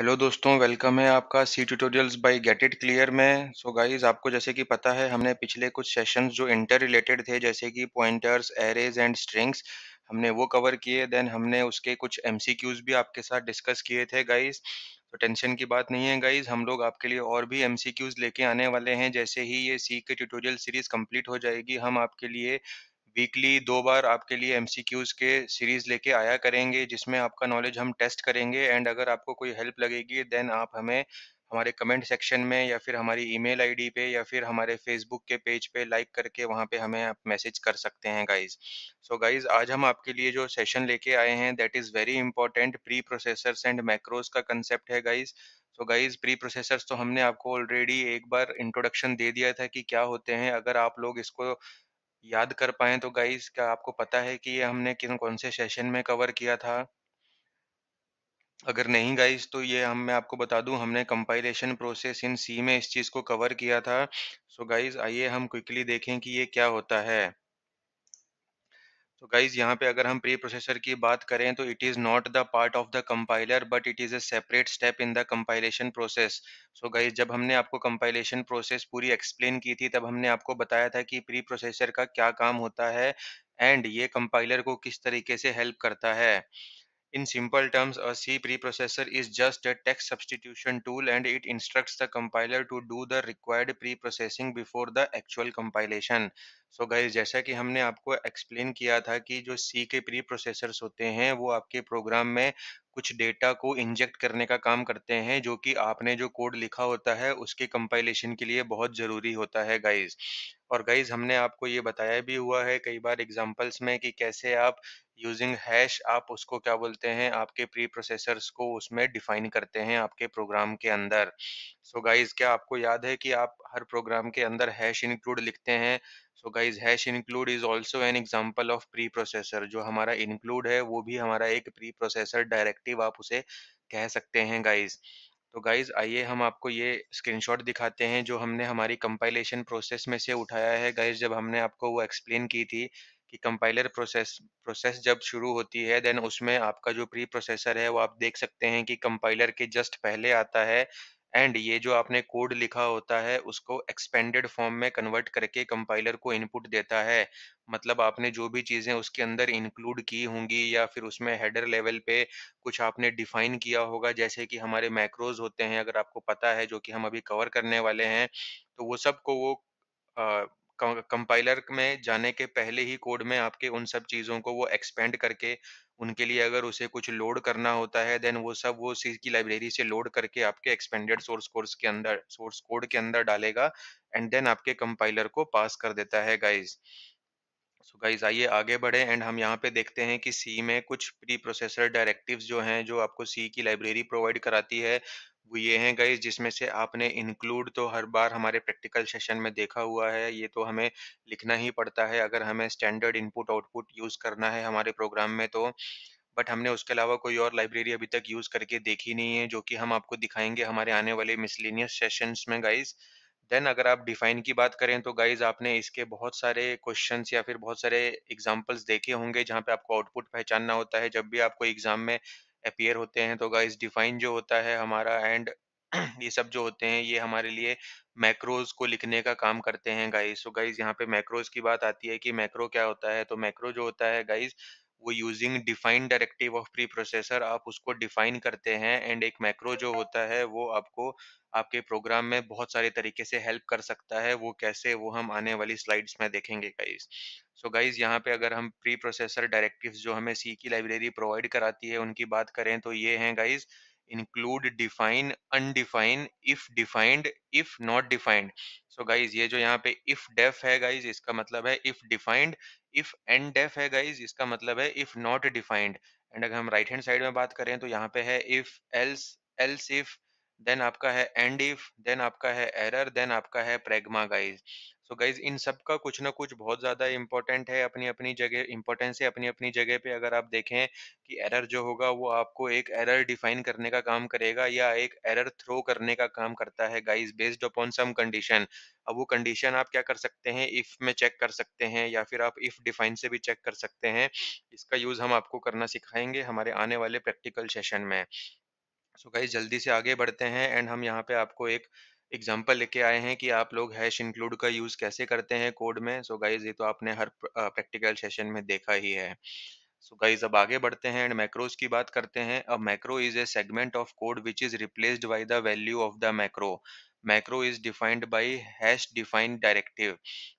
Hello दोस्तों welcome है आपका C tutorials by Get It Clear में सो so गाइस आपको जैसे कि पता है हमने पिछले कुछ सेशंस जो इंटर रिलेटेड थे जैसे कि पॉइंटर्स एरेज एंड स्ट्रिंग्स हमने वो कवर किए देन हमने उसके कुछ एम भी आपके साथ डिस्कस किए थे गाइज तो टेंशन की बात नहीं है गाइज हम लोग आपके लिए और भी एम लेके आने वाले हैं जैसे ही ये सी के ट्यूटोरियल सीरीज कंप्लीट हो जाएगी हम आपके लिए वीकली दो बार आपके लिए एम के सीरीज लेके आया करेंगे जिसमें आपका नॉलेज हम टेस्ट करेंगे एंड अगर आपको कोई हेल्प लगेगी देन आप हमें हमारे कमेंट सेक्शन में या फिर हमारी ईमेल आईडी पे या फिर हमारे फेसबुक के पेज पे लाइक करके वहाँ पे हमें आप मैसेज कर सकते हैं गाइज सो गाइज आज हम आपके लिए जो सेशन लेके आए हैं that is very important preprocessors and macros का कंसेप्ट है guys so guys preprocessors तो हमने आपको ऑलरेडी एक बार इंट्रोडक्शन दे दिया था कि क्या होते हैं अगर आप लोग इसको याद कर पाए तो गाइस क्या आपको पता है कि ये हमने किन कौन से सेशन में कवर किया था अगर नहीं गाइस तो ये हम मैं आपको बता दूं हमने कंपाइलेशन प्रोसेस इन सी में इस चीज़ को कवर किया था सो गाइस आइए हम क्विकली देखें कि ये क्या होता है तो गाइज यहाँ पे अगर हम प्री प्रोसेसर की बात करें तो it is not the part of the compiler but it is a separate step in the compilation process so guys जब हमने आपको कंपाइलेशन प्रोसेस पूरी एक्सप्लेन की थी तब हमने आपको बताया था कि प्री प्रोसेसर का क्या काम होता है एंड ये कंपाइलर को किस तरीके से हेल्प करता है in simple terms a C preprocessor is just a text substitution tool and it instructs the compiler to do the required preprocessing before the actual compilation so so guys जैसा कि हमने आपको explain किया था कि जो सी के pre processors होते हैं वो आपके प्रोग्राम में कुछ डेटा को इंजेक्ट करने का काम करते हैं जो कि आपने जो कोड लिखा होता है उसके कंपाइलेशन के लिए बहुत ज़रूरी होता है गाइज और गाइज हमने आपको ये बताया भी हुआ है कई बार एग्जाम्पल्स में कि कैसे आप यूजिंग हैश आप उसको क्या बोलते हैं आपके प्री प्रोसेसर्स को उसमें डिफाइन करते हैं आपके प्रोग्राम के अंदर सो so गाइज क्या आपको याद है कि आप हर प्रोग्राम के अंदर हैश इंक्लूड लिखते हैं so guys hash include is also an example of preprocessor जो हमारा इंक्लूड है वो भी हमारा एक प्री प्रोसेसर डायरेक्टिव आप उसे कह सकते हैं गाइज तो गाइज आइए हम आपको ये स्क्रीनशॉट दिखाते हैं जो हमने हमारी कंपाइलेशन प्रोसेस में से उठाया है गाइज जब हमने आपको वो एक्सप्लेन की थी कि कंपाइलर प्रोसेस प्रोसेस जब शुरू होती है देन उसमें आपका जो प्री प्रोसेसर है वो आप देख सकते हैं कि कंपाइलर के जस्ट पहले आता है एंड ये जो आपने कोड लिखा होता है उसको एक्सपेंडेड फॉर्म में कन्वर्ट करके कंपाइलर को इनपुट देता है मतलब आपने जो भी चीज़ें उसके अंदर इंक्लूड की होंगी या फिर उसमें हेडर लेवल पे कुछ आपने डिफाइन किया होगा जैसे कि हमारे मैक्रोज होते हैं अगर आपको पता है जो कि हम अभी कवर करने वाले हैं तो वो सबको वो कंपाइलर में जाने के पहले ही कोड में आपके उन सब चीज़ों को वो एक्सपेंड करके उनके लिए अगर उसे कुछ लोड करना होता है देन वो सब वो सी की लाइब्रेरी से लोड करके आपके एक्सपेंडेड सोर्स कोर्स के अंदर सोर्स कोड के अंदर डालेगा एंड देन आपके कंपाइलर को पास कर देता है गाइज सो गाइज आइए आगे बढ़े एंड हम यहाँ पे देखते हैं कि सी में कुछ प्री प्रोसेसर डायरेक्टिव जो हैं जो आपको सी की लाइब्रेरी प्रोवाइड कराती है वो ये हैं गाइज जिसमें से आपने इंक्लूड तो हर बार हमारे प्रैक्टिकल सेशन में देखा हुआ है ये तो हमें लिखना ही पड़ता है अगर हमें स्टैंडर्ड इनपुट आउटपुट यूज़ करना है हमारे प्रोग्राम में तो बट हमने उसके अलावा कोई और लाइब्रेरी अभी तक यूज़ करके देखी नहीं है जो कि हम आपको दिखाएंगे हमारे आने वाले मिसलिनियस सेशंस में गाइज़ देन अगर आप डिफाइन की बात करें तो गाइज आपने इसके बहुत सारे क्वेश्चन या फिर बहुत सारे एग्जाम्पल्स देखे होंगे जहाँ पे आपको आउटपुट पहचानना होता है जब भी आपको एग्जाम में अपियर होते हैं तो गाइस डिफाइन जो होता है हमारा एंड ये सब जो होते हैं ये हमारे लिए मैक्रोज को लिखने का काम करते हैं गाइस तो गाइस यहाँ पे मैक्रोज की बात आती है कि मैक्रो क्या होता है तो मैक्रो जो होता है गाइस वो using define directive of preprocessor आप उसको डिफाइन करते हैं एंड एक मैक्रो जो होता है वो आपको आपके प्रोग्राम में बहुत सारे तरीके से हेल्प कर सकता है वो कैसे वो हम आने वाली स्लाइड्स में देखेंगे गाइज सो गाइज यहाँ पे अगर हम प्री प्रोसेसर डायरेक्टिव जो हमें सी की लाइब्रेरी प्रोवाइड कराती है उनकी बात करें तो ये हैं guys include define undefine if defined if not defined so guys ये जो यहाँ पे इफ डेफ है गाइज इसका मतलब है if defined if end def है गाइज इसका मतलब है इफ नॉट डिफाइंड एंड अगर हम राइट हैंड साइड में बात करें तो यहाँ पे है if else else if then आपका है एंड इफ देन आपका है एरर देन आपका है प्रेगमा गाइज तो गाइज इन सब का कुछ ना कुछ बहुत ज़्यादा इंपॉर्टेंट है अपनी अपनी जगह इंपॉर्टेंस है अपनी अपनी जगह पे अगर आप देखें कि एरर जो होगा वो आपको एक एरर डिफाइन करने का काम करेगा या एक एरर थ्रो करने का काम करता है guys based upon some condition अब वो कंडीशन आप क्या कर सकते हैं इफ में चेक कर सकते हैं या फिर आप इफ डिफाइन से भी चेक कर सकते हैं इसका यूज़ हम आपको करना सिखाएंगे हमारे आने वाले प्रैक्टिकल सेशन में सो so गाइज जल्दी से आगे बढ़ते हैं एंड हम यहाँ पे आपको एक एग्जाम्पल लेके आए हैं कि आप लोग हैश इंक्लूड का यूज कैसे करते हैं कोड में सो so गाइज ये तो आपने हर प्रैक्टिकल सेशन में देखा ही है सो so गाइज अब आगे बढ़ते हैं एंड मैक्रोज की बात करते हैं अब macro is a segment of code which is replaced by the value of the macro macro is defined by hash defined directive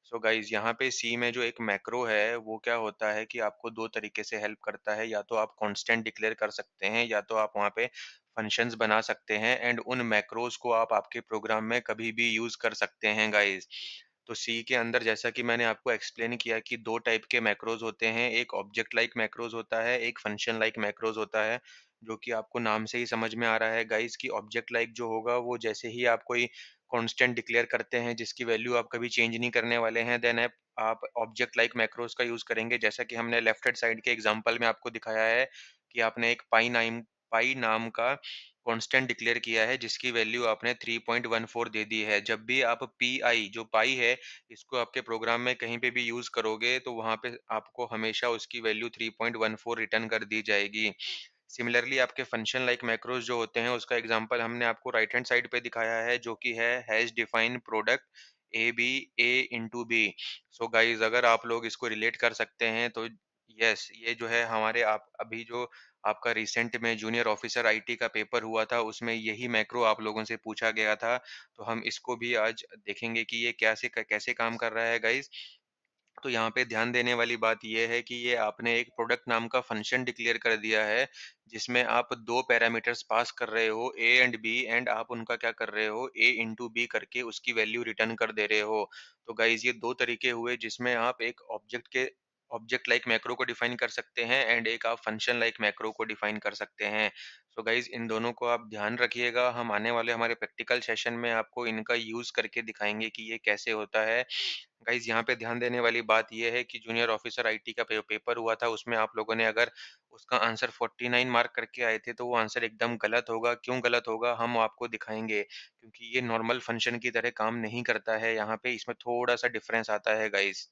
so guys यहाँ पे सी में जो एक मैक्रो है वो क्या होता है कि आपको दो तरीके से हेल्प करता है या तो आप कॉन्स्टेंट डिक्लेयर कर सकते हैं या तो आप वहाँ पे फंक्शंस बना सकते हैं एंड उन मैक्रोज को आप आपके प्रोग्राम में कभी भी यूज कर सकते हैं गाइज तो सी के अंदर जैसा कि मैंने आपको एक्सप्लेन किया कि दो टाइप के मैक्रोज होते हैं एक ऑब्जेक्ट लाइक मैक्रोज होता है एक फंक्शन लाइक मैक्रोज होता है जो कि आपको नाम से ही समझ में आ रहा है गाइस की ऑब्जेक्ट लाइक जो होगा वो जैसे ही आप कोई कॉन्स्टेंट डिक्लेयर करते हैं जिसकी वैल्यू आप कभी चेंज नहीं करने वाले हैं देन आप ऑब्जेक्ट लाइक मैक्रोस का यूज़ करेंगे जैसा कि हमने लेफ्ट हैंड साइड के एग्जाम्पल में आपको दिखाया है कि आपने एक पाई नाइम पाई नाम का कांस्टेंट डिक्लेयर किया है जिसकी वैल्यू आपने 3.14 दे दी है जब भी आप पी आई जो पाई है इसको आपके प्रोग्राम में कहीं पे भी यूज़ करोगे तो वहां पे आपको हमेशा उसकी वैल्यू 3.14 रिटर्न कर दी जाएगी सिमिलरली आपके फंक्शन लाइक मैक्रोज जो होते हैं उसका एग्जाम्पल हमने आपको राइट हैंड साइड पे दिखाया है जो कि है hash define product A B A into B so guys अगर आप लोग इसको रिलेट कर सकते हैं तो यस yes, ये जो है हमारे आप अभी जो आपका रिसेंट में जूनियर ऑफिसर आईटी का पेपर हुआ था उसमें यही मैक्रो आप लोगों से पूछा गया था तो हम इसको भी आज देखेंगे कि ये कैसे कैसे काम कर रहा है गाइज तो यहाँ पे ध्यान देने वाली बात यह है कि ये आपने एक प्रोडक्ट नाम का फंक्शन डिक्लेयर कर दिया है जिसमें आप दो पैरामीटर्स पास कर रहे हो ए एंड बी एंड आप उनका क्या कर रहे हो ए इंटू बी करके उसकी वैल्यू रिटर्न कर दे रहे हो तो गाइज ये दो तरीके हुए जिसमें आप एक ऑब्जेक्ट के ऑब्जेक्ट लाइक मैक्रो को डिफाइन कर सकते हैं एंड एक आप फंक्शन लाइक मैक्रो को डिफाइन कर सकते हैं सो so गाइज इन दोनों को आप ध्यान रखिएगा हम आने वाले हमारे प्रैक्टिकल सेशन में आपको इनका यूज करके दिखाएंगे कि ये कैसे होता है गाइज यहाँ पे ध्यान देने वाली बात यह है कि जूनियर ऑफिसर आईटी का पेपर हुआ था उसमें आप लोगों ने अगर उसका आंसर 49 मार्क करके आए थे तो वो आंसर एकदम गलत होगा क्यों गलत होगा हम आपको दिखाएंगे क्योंकि ये नॉर्मल फंक्शन की तरह काम नहीं करता है यहाँ पे इसमें थोड़ा सा डिफरेंस आता है गाइज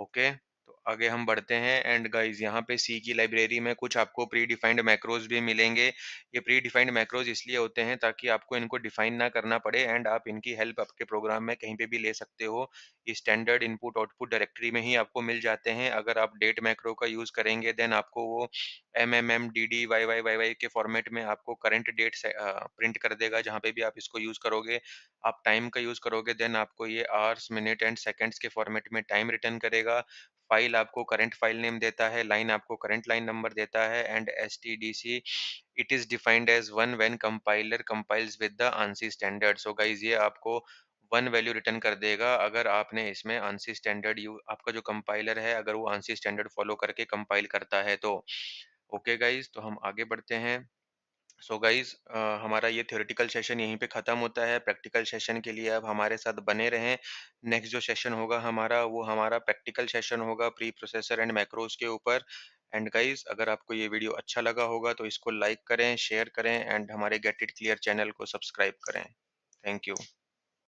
ओके okay? आगे हम बढ़ते हैं एंड गाइज यहाँ पे सी की लाइब्रेरी में कुछ आपको प्री डिफाइंड मैक्रोज भी मिलेंगे ये प्री डिफाइंड मैक्रोज इसलिए होते हैं ताकि आपको इनको डिफाइन ना करना पड़े एंड आप इनकी हेल्प आपके प्रोग्राम में कहीं पे भी ले सकते हो ये स्टैंडर्ड इनपुट आउटपुट डायरेक्टरी में ही आपको मिल जाते हैं अगर आप डेट मैक्रो का यूज करेंगे देन आपको वो M M M D D Y Y Y Y के फॉर्मेट में आपको करंट डेट प्रिंट कर देगा जहाँ पे भी आप इसको यूज करोगे आप टाइम का यूज करोगे देन आपको ये आवर्स मिनट एंड सेकेंड्स के फॉर्मेट में टाइम रिटर्न करेगा फाइल आपको करंट फाइल नेम देता है लाइन आपको करंट लाइन नंबर देता है and S T D C it is defined as one when compiler compiles with the ANSI standard so guys ये आपको वन वैल्यू रिटर्न कर देगा अगर आपने इसमें आंसी स्टैंडर्ड यू आपका जो कंपाइलर है अगर वो आंसी स्टैंडर्ड फॉलो करके कंपाइल करता है तो ओके okay गाइज तो हम आगे बढ़ते हैं सो so गाइज हमारा ये थ्योरेटिकल सेशन यहीं पे ख़त्म होता है प्रैक्टिकल सेशन के लिए अब हमारे साथ बने रहें नेक्स्ट जो सेशन होगा हमारा वो हमारा प्रैक्टिकल सेशन होगा प्री प्रोसेसर एंड मैक्रोज के ऊपर एंड गाइज अगर आपको ये वीडियो अच्छा लगा होगा तो इसको लाइक करें शेयर करें एंड हमारे गेट इट क्लियर चैनल को सब्सक्राइब करें थैंक यू